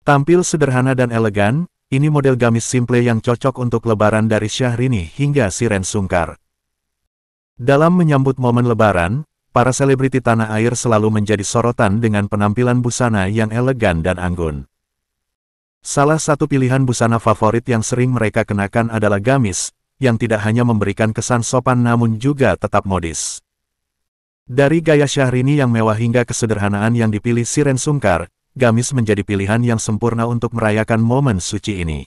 Tampil sederhana dan elegan, ini model gamis simple yang cocok untuk lebaran dari Syahrini hingga Siren Sungkar. Dalam menyambut momen lebaran, para selebriti tanah air selalu menjadi sorotan dengan penampilan busana yang elegan dan anggun. Salah satu pilihan busana favorit yang sering mereka kenakan adalah gamis, yang tidak hanya memberikan kesan sopan namun juga tetap modis. Dari gaya Syahrini yang mewah hingga kesederhanaan yang dipilih Siren Sungkar, gamis menjadi pilihan yang sempurna untuk merayakan momen suci ini.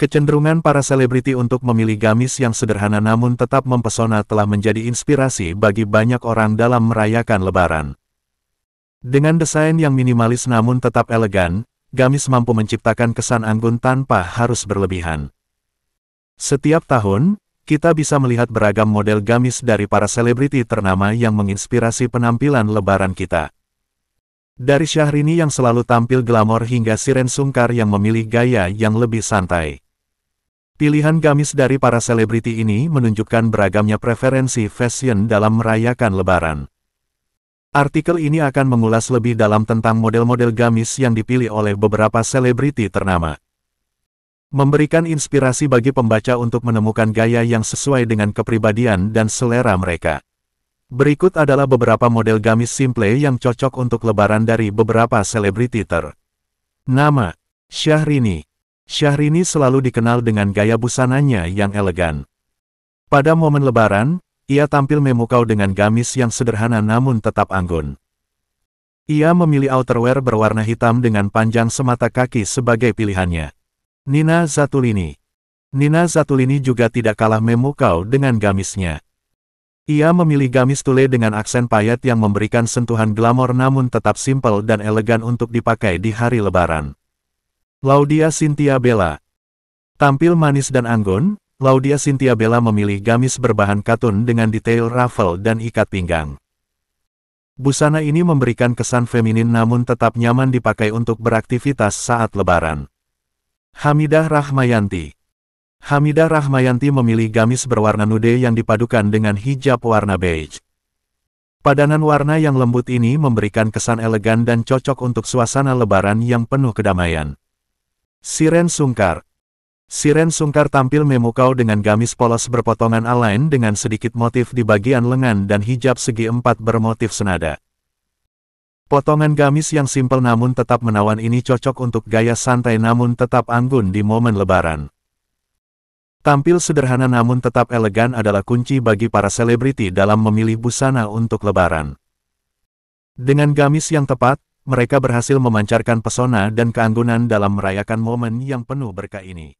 Kecenderungan para selebriti untuk memilih gamis yang sederhana namun tetap mempesona telah menjadi inspirasi bagi banyak orang dalam merayakan lebaran. Dengan desain yang minimalis namun tetap elegan, gamis mampu menciptakan kesan anggun tanpa harus berlebihan. Setiap tahun, kita bisa melihat beragam model gamis dari para selebriti ternama yang menginspirasi penampilan lebaran kita. Dari Syahrini yang selalu tampil glamor hingga Siren Sungkar yang memilih gaya yang lebih santai. Pilihan gamis dari para selebriti ini menunjukkan beragamnya preferensi fashion dalam merayakan lebaran. Artikel ini akan mengulas lebih dalam tentang model-model gamis yang dipilih oleh beberapa selebriti ternama. Memberikan inspirasi bagi pembaca untuk menemukan gaya yang sesuai dengan kepribadian dan selera mereka. Berikut adalah beberapa model gamis simple yang cocok untuk lebaran dari beberapa selebriti ter. Nama, Syahrini. Syahrini selalu dikenal dengan gaya busananya yang elegan. Pada momen lebaran, ia tampil memukau dengan gamis yang sederhana namun tetap anggun. Ia memilih outerwear berwarna hitam dengan panjang semata kaki sebagai pilihannya. Nina Zatulini Nina Zatulini juga tidak kalah memukau dengan gamisnya. Ia memilih gamis tule dengan aksen payet yang memberikan sentuhan glamor namun tetap simpel dan elegan untuk dipakai di hari lebaran. Laudia Cynthia Bella Tampil manis dan anggun, Laudia Cynthia Bella memilih gamis berbahan katun dengan detail ruffle dan ikat pinggang. Busana ini memberikan kesan feminin namun tetap nyaman dipakai untuk beraktivitas saat lebaran. Hamidah Rahmayanti Hamidah Rahmayanti memilih gamis berwarna nude yang dipadukan dengan hijab warna beige. Padanan warna yang lembut ini memberikan kesan elegan dan cocok untuk suasana lebaran yang penuh kedamaian. Siren Sungkar Siren Sungkar tampil memukau dengan gamis polos berpotongan alain dengan sedikit motif di bagian lengan dan hijab segi empat bermotif senada. Potongan gamis yang simpel namun tetap menawan ini cocok untuk gaya santai namun tetap anggun di momen lebaran. Tampil sederhana namun tetap elegan adalah kunci bagi para selebriti dalam memilih busana untuk lebaran. Dengan gamis yang tepat, mereka berhasil memancarkan pesona dan keanggunan dalam merayakan momen yang penuh berkah ini.